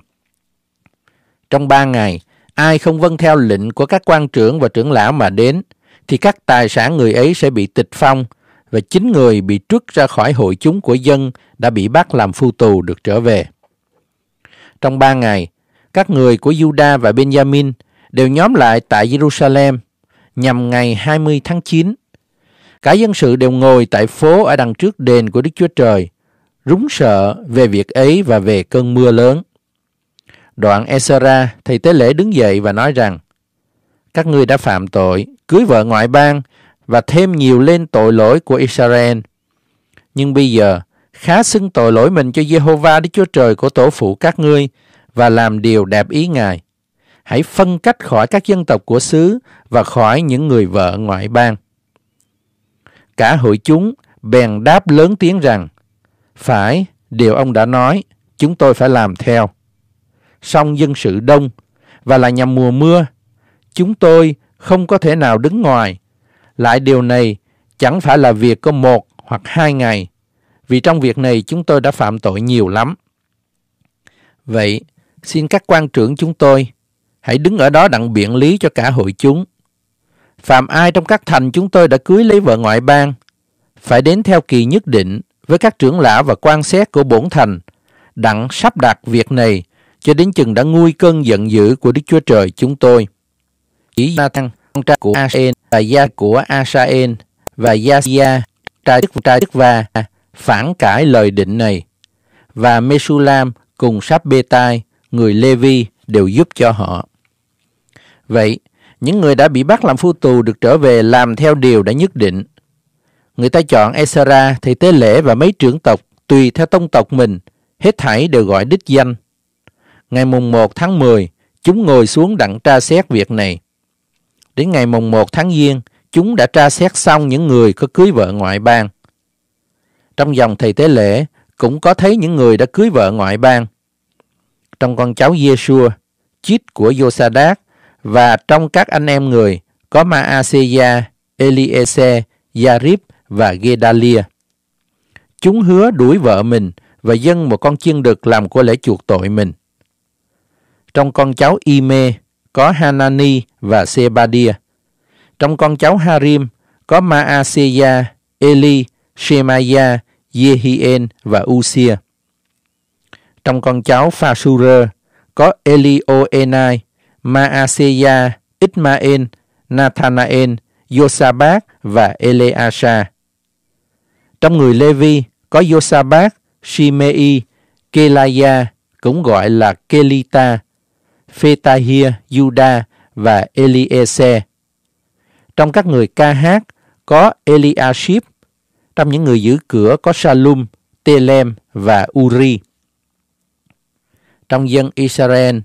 Trong ba ngày, ai không vâng theo lệnh của các quan trưởng và trưởng lão mà đến, thì các tài sản người ấy sẽ bị tịch phong và chính người bị trút ra khỏi hội chúng của dân đã bị bắt làm phu tù được trở về. Trong ba ngày, các người của Juda và Benjamin đều nhóm lại tại Jerusalem nhằm ngày 20 tháng 9. Cả dân sự đều ngồi tại phố ở đằng trước đền của Đức Chúa Trời, rúng sợ về việc ấy và về cơn mưa lớn. Đoạn Esra, thầy tế lễ đứng dậy và nói rằng, các ngươi đã phạm tội, cưới vợ ngoại bang và thêm nhiều lên tội lỗi của Israel. Nhưng bây giờ, khá xưng tội lỗi mình cho Jehovah Đức Chúa Trời của tổ phụ các ngươi và làm điều đẹp ý Ngài. Hãy phân cách khỏi các dân tộc của xứ và khỏi những người vợ ngoại bang. Cả hội chúng bèn đáp lớn tiếng rằng, phải, điều ông đã nói, chúng tôi phải làm theo song dân sự đông và là nhằm mùa mưa. Chúng tôi không có thể nào đứng ngoài. Lại điều này chẳng phải là việc có một hoặc hai ngày, vì trong việc này chúng tôi đã phạm tội nhiều lắm. Vậy, xin các quan trưởng chúng tôi hãy đứng ở đó đặng biện lý cho cả hội chúng. Phạm ai trong các thành chúng tôi đã cưới lấy vợ ngoại bang, phải đến theo kỳ nhất định với các trưởng lão và quan xét của bổn thành, đặng sắp đặt việc này cho đến chừng đã nguôi cơn giận dữ của Đức Chúa Trời chúng tôi. Chỉ Nathan, con trai của Asen và gia của Asaen và Gia trai Đức trai Đức và phản cãi lời định này và Mesulam cùng sáp bê tai người Lê-vi đều giúp cho họ. Vậy, những người đã bị bắt làm phu tù được trở về làm theo điều đã nhất định. Người ta chọn Esra, thầy tế lễ và mấy trưởng tộc tùy theo tông tộc mình, hết thảy đều gọi đích danh. Ngày mùng 1 tháng 10, chúng ngồi xuống đặng tra xét việc này. Đến ngày mùng 1 tháng Giêng, chúng đã tra xét xong những người có cưới vợ ngoại bang. Trong dòng thầy tế lễ, cũng có thấy những người đã cưới vợ ngoại bang. Trong con cháu Giê-xua, chít của Yosadak và trong các anh em người có Maaseya, Eliese, Yarib và Gedalia. Chúng hứa đuổi vợ mình và dâng một con chiên đực làm của lễ chuộc tội mình. Trong con cháu Ime có Hanani và Sebadia. Trong con cháu Harim có Maaseya, Eli, Shemaya, Yehien và Usia. Trong con cháu Phasura có Elioenai, Maaseya, Ismael, Nathanael, Yosabat và Eleasa. Trong người Levi có Yosabat, Shimei, Kelaya, cũng gọi là Kelita, Phetahia, Juda và Eliezer. Trong các người ca hát có Eliashib, trong những người giữ cửa có Salum, Telem và Uri. Trong dân Israel,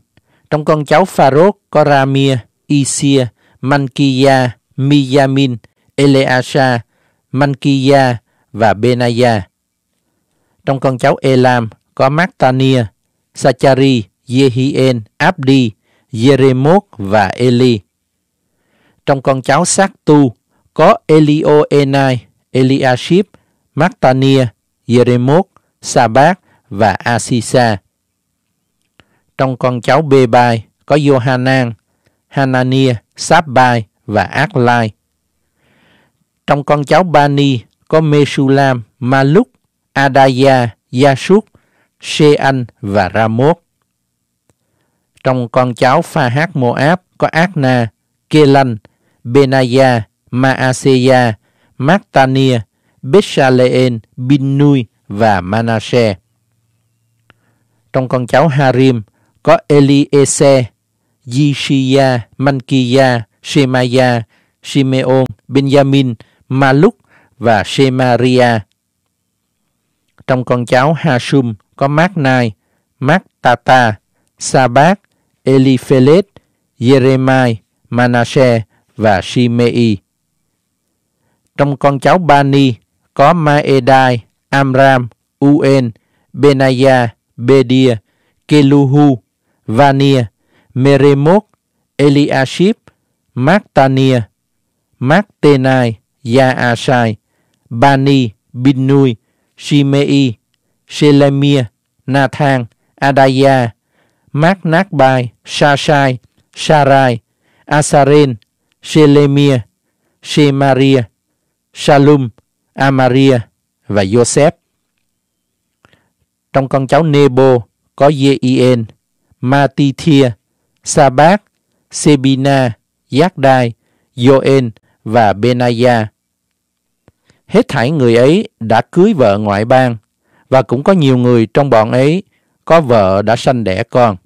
trong con cháu Pharaoh có Ramia, Isia, Mankia, Miyamin, Eleasa, Mankia và Benaya. Trong con cháu Elam có Mactania, Sachari, Yehien, Abdi, Jeremot và Eli. Trong con cháu xác tu có Enai, Eliashib, Mactania, Jeremot, Sabat và Asisa. Trong con cháu Bebai có Johanan, Hanania, Sabai và Aklai. Trong con cháu Bani có Mesulam, Maluk, Adaya, Yasuk, Shean và Ramot. Trong con cháu Pha-hát mô áp có Ác-na, Kê-lanh, Benaya, Maaseya, Mactania, Bethsaleen, Binui và Manasseh. Trong con cháu Harim có Eliese, Yishia, Mankia, Shemaya, Shimeon, Benjamin, Maluk và Shemaria. Trong con cháu Hashum có mát Nai, Mác Tata, Sa Bác, Eliphelet, Jeremai, Manasseh và Shimei. Trong con cháu Bani có Maedai, Amram, Uen, Benaya, Bedia, Keluhu, Vania, Meremot, Eliashib, Mactania, Mactenai, Yaashai, Bani, Binui, Shimei, Shelemia, Nathan, Adaya, Magnakbai, Shashai, Sharai, Asaren, Shelemia, Shemaria, Shalum, Amaria và Joseph. Trong con cháu Nebo có Yeien, Matithia, Sabat, Sebina, Giác-đai, Joen và Benaya. Hết thảy người ấy đã cưới vợ ngoại bang và cũng có nhiều người trong bọn ấy có vợ đã sanh đẻ con.